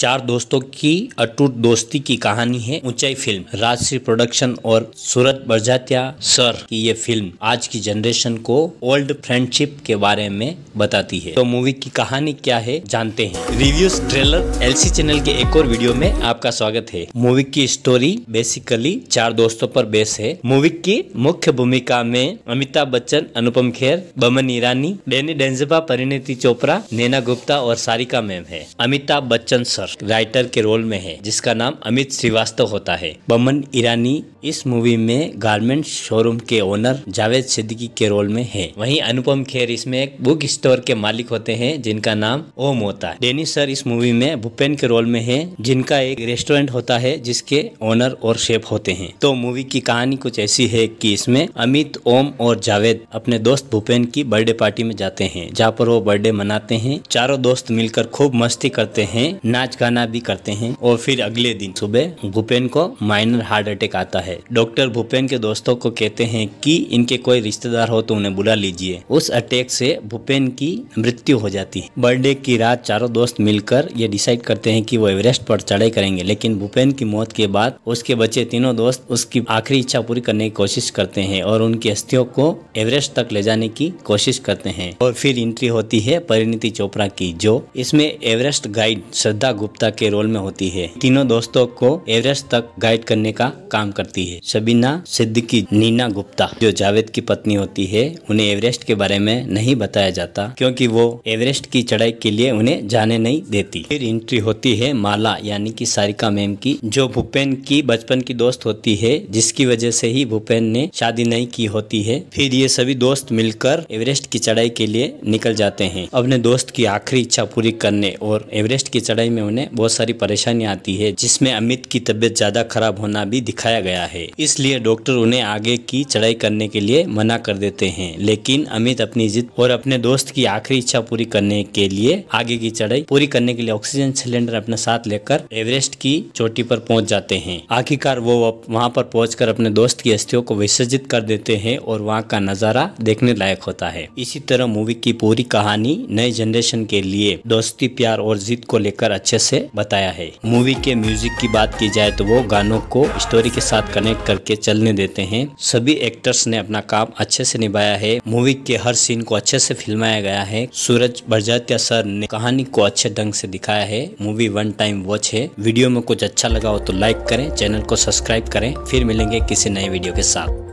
चार दोस्तों की अटूट दोस्ती की कहानी है ऊंचाई फिल्म राजश्री प्रोडक्शन और सूरत बरजातिया सर की ये फिल्म आज की जनरेशन को ओल्ड फ्रेंडशिप के बारे में बताती है तो मूवी की कहानी क्या है जानते हैं रिव्यूज ट्रेलर एलसी चैनल के एक और वीडियो में आपका स्वागत है मूवी की स्टोरी बेसिकली चार दोस्तों पर बेस है मूवी की मुख्य भूमिका में अमिताभ बच्चन अनुपम खेर बमन ईरानी डेनी डेंजबा परिणति चोपड़ा नैना गुप्ता और सारिका मैम है अमिताभ बच्चन सर राइटर के रोल में है जिसका नाम अमित श्रीवास्तव होता है बमन ईरानी इस मूवी में गारमेंट शोरूम के ओनर जावेद सिद्दीकी के रोल में है वहीं अनुपम खेर इसमें एक बुक स्टोर के मालिक होते हैं जिनका नाम ओम होता है डेनिस सर इस मूवी में भूपेन के रोल में है जिनका एक रेस्टोरेंट होता है जिसके ओनर और शेफ होते हैं तो मूवी की कहानी कुछ ऐसी है कि इसमें अमित ओम और जावेद अपने दोस्त भूपेन की बर्थडे पार्टी में जाते हैं जहाँ पर वो बर्थडे मनाते हैं चारों दोस्त मिलकर खूब मस्ती करते हैं नाच गाना भी करते हैं और फिर अगले दिन सुबह भूपेन को माइनर हार्ट अटैक आता है डॉक्टर भूपेन के दोस्तों को कहते हैं कि इनके कोई रिश्तेदार हो तो उन्हें बुला लीजिए उस अटैक से भूपेन की मृत्यु हो जाती है बर्थडे की रात चारों दोस्त मिलकर ये डिसाइड करते हैं कि वो एवरेस्ट पर चढ़ाई करेंगे लेकिन भूपेन की मौत के बाद उसके बच्चे तीनों दोस्त उसकी आखिरी इच्छा पूरी करने की कोशिश करते हैं और उनकी अस्थियों को एवरेस्ट तक ले जाने की कोशिश करते हैं और फिर एंट्री होती है परिणति चोपड़ा की जो इसमें एवरेस्ट गाइड श्रद्धा गुप्ता गुप्ता के रोल में होती है तीनों दोस्तों को एवरेस्ट तक गाइड करने का काम करती है शबीना सिद्दीकी नीना गुप्ता जो जावेद की पत्नी होती है उन्हें एवरेस्ट के बारे में नहीं बताया जाता क्योंकि वो एवरेस्ट की चढ़ाई के लिए उन्हें जाने नहीं देती फिर एंट्री होती है माला यानी की सारिका मैम की जो भूपेन की बचपन की दोस्त होती है जिसकी वजह से ही भूपेन ने शादी नहीं की होती है फिर ये सभी दोस्त मिलकर एवरेस्ट की चढ़ाई के लिए निकल जाते हैं अपने दोस्त की आखिरी इच्छा पूरी करने और एवरेस्ट की चढ़ाई में उन्हें में बहुत सारी परेशानियां आती है जिसमें अमित की तबीयत ज्यादा खराब होना भी दिखाया गया है इसलिए डॉक्टर उन्हें आगे की चढ़ाई करने के लिए मना कर देते हैं लेकिन अमित अपनी जिद और अपने दोस्त की आखिरी इच्छा पूरी करने के लिए आगे की चढ़ाई पूरी करने के लिए ऑक्सीजन सिलेंडर अपने साथ लेकर एवरेस्ट की चोटी पर पहुंच जाते हैं आखिरकार वो वहां पर पहुंचकर अपने दोस्त की अस्थियों को विसर्जित कर देते हैं और वहां का नजारा देखने लायक होता है इसी तरह मूवी की पूरी कहानी नए जनरेशन के लिए दोस्ती प्यार और जीत को लेकर अच्छे से से बताया है मूवी के म्यूजिक की बात की जाए तो वो गानों को स्टोरी के साथ कनेक्ट करके चलने देते हैं सभी एक्टर्स ने अपना काम अच्छे से निभाया है मूवी के हर सीन को अच्छे से फिल्माया गया है सूरज बरजातिया सर ने कहानी को अच्छे ढंग से दिखाया है मूवी वन टाइम वॉच है वीडियो में कुछ अच्छा लगा हो तो लाइक करें चैनल को सब्सक्राइब करें फिर मिलेंगे किसी नए वीडियो के साथ